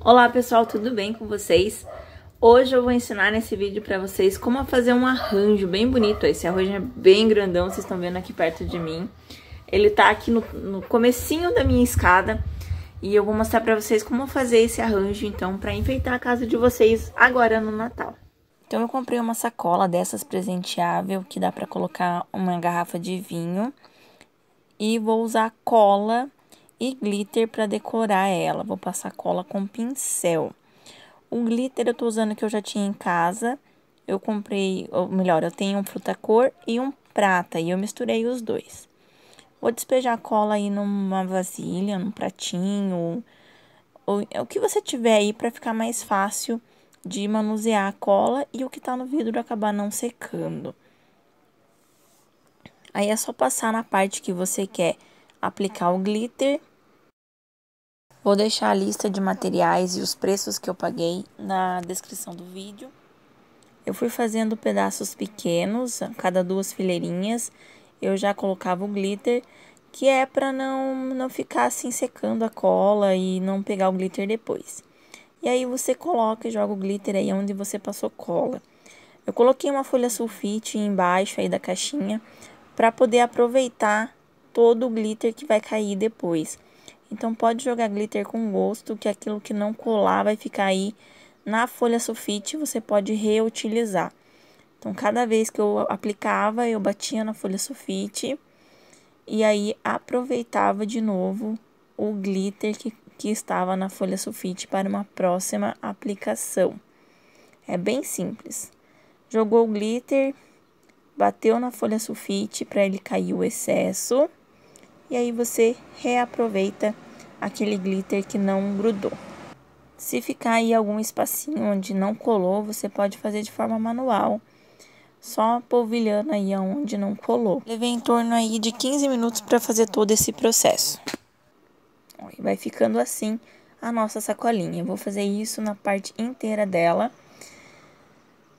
Olá pessoal, tudo bem com vocês? Hoje eu vou ensinar nesse vídeo para vocês como fazer um arranjo bem bonito. Esse arranjo é bem grandão, vocês estão vendo aqui perto de mim. Ele tá aqui no, no comecinho da minha escada e eu vou mostrar para vocês como fazer esse arranjo então para enfeitar a casa de vocês agora no Natal. Então eu comprei uma sacola dessas presenteável que dá para colocar uma garrafa de vinho e vou usar cola e glitter para decorar ela. Vou passar cola com pincel. O glitter eu tô usando que eu já tinha em casa. Eu comprei, ou melhor, eu tenho um fruta cor e um prata e eu misturei os dois. Vou despejar a cola aí numa vasilha, num pratinho, ou, o que você tiver aí para ficar mais fácil de manusear a cola e o que tá no vidro acabar não secando. Aí é só passar na parte que você quer aplicar o glitter Vou deixar a lista de materiais e os preços que eu paguei na descrição do vídeo. Eu fui fazendo pedaços pequenos, cada duas fileirinhas, eu já colocava o glitter, que é para não, não ficar assim secando a cola e não pegar o glitter depois. E aí você coloca e joga o glitter aí onde você passou cola. Eu coloquei uma folha sulfite embaixo aí da caixinha para poder aproveitar todo o glitter que vai cair depois. Então pode jogar glitter com gosto, que é aquilo que não colar vai ficar aí na folha sulfite, você pode reutilizar. Então cada vez que eu aplicava, eu batia na folha sulfite e aí aproveitava de novo o glitter que, que estava na folha sulfite para uma próxima aplicação. É bem simples. Jogou o glitter, bateu na folha sulfite para ele cair o excesso e aí você reaproveita aquele glitter que não grudou. Se ficar aí algum espacinho onde não colou, você pode fazer de forma manual, só polvilhando aí aonde não colou. Levei em torno aí de 15 minutos para fazer todo esse processo. vai ficando assim a nossa sacolinha. Eu vou fazer isso na parte inteira dela.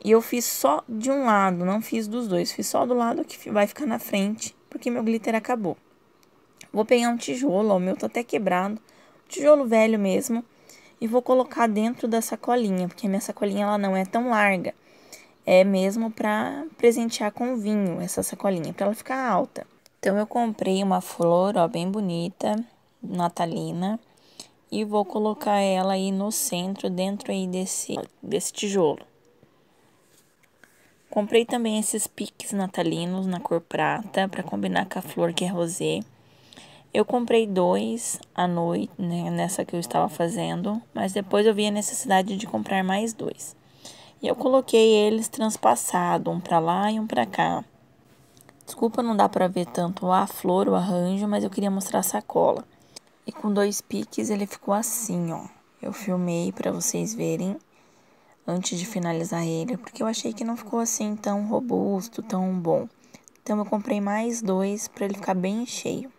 E eu fiz só de um lado, não fiz dos dois, fiz só do lado que vai ficar na frente, porque meu glitter acabou. Vou pegar um tijolo, ó, o meu tá até quebrado, tijolo velho mesmo, e vou colocar dentro da sacolinha, porque a minha sacolinha ela não é tão larga. É mesmo para presentear com vinho essa sacolinha, para ela ficar alta. Então eu comprei uma flor, ó, bem bonita, natalina, e vou colocar ela aí no centro, dentro aí desse, desse tijolo. Comprei também esses piques natalinos na cor prata para combinar com a flor que é rosé. Eu comprei dois à noite, né, nessa que eu estava fazendo, mas depois eu vi a necessidade de comprar mais dois. E eu coloquei eles transpassados, um para lá e um para cá. Desculpa não dá para ver tanto a flor, o arranjo, mas eu queria mostrar a sacola. E com dois piques ele ficou assim, ó. Eu filmei para vocês verem antes de finalizar ele, porque eu achei que não ficou assim tão robusto, tão bom. Então eu comprei mais dois para ele ficar bem cheio.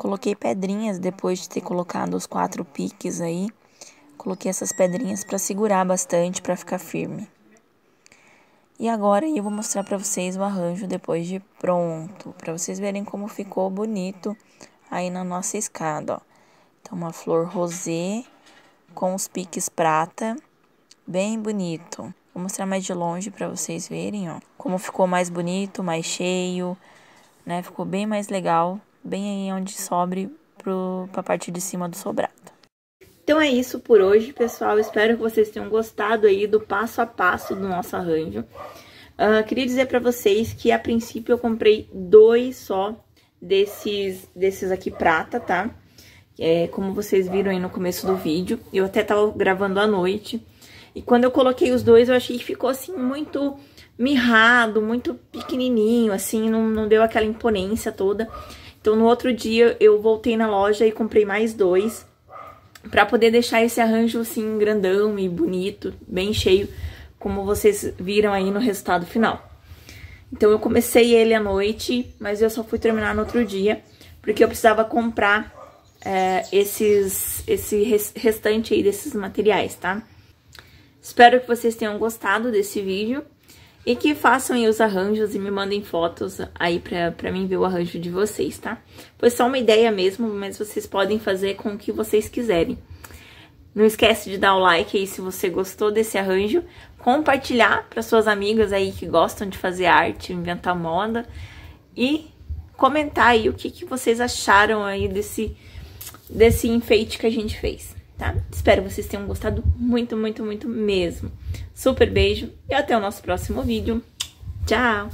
Coloquei pedrinhas depois de ter colocado os quatro piques aí. Coloquei essas pedrinhas para segurar bastante, para ficar firme. E agora eu vou mostrar para vocês o arranjo depois de pronto, para vocês verem como ficou bonito aí na nossa escada, ó. Então uma flor rosê com os piques prata, bem bonito. Vou mostrar mais de longe para vocês verem, ó, como ficou mais bonito, mais cheio, né? Ficou bem mais legal bem aí onde sobre para a parte de cima do sobrado. Então é isso por hoje, pessoal. Espero que vocês tenham gostado aí do passo a passo do nosso arranjo. Uh, queria dizer para vocês que a princípio eu comprei dois só desses, desses aqui prata, tá? É, como vocês viram aí no começo do vídeo. Eu até tava gravando à noite. E quando eu coloquei os dois, eu achei que ficou, assim, muito mirrado, muito pequenininho, assim. Não, não deu aquela imponência toda. Então, no outro dia, eu voltei na loja e comprei mais dois para poder deixar esse arranjo, assim, grandão e bonito, bem cheio, como vocês viram aí no resultado final. Então, eu comecei ele à noite, mas eu só fui terminar no outro dia, porque eu precisava comprar é, esses, esse restante aí desses materiais, tá? Espero que vocês tenham gostado desse vídeo. E que façam aí os arranjos e me mandem fotos aí pra, pra mim ver o arranjo de vocês, tá? Foi só uma ideia mesmo, mas vocês podem fazer com o que vocês quiserem. Não esquece de dar o like aí se você gostou desse arranjo, compartilhar para suas amigas aí que gostam de fazer arte, inventar moda e comentar aí o que, que vocês acharam aí desse, desse enfeite que a gente fez tá? Espero vocês tenham gostado muito, muito, muito mesmo. Super beijo e até o nosso próximo vídeo. Tchau!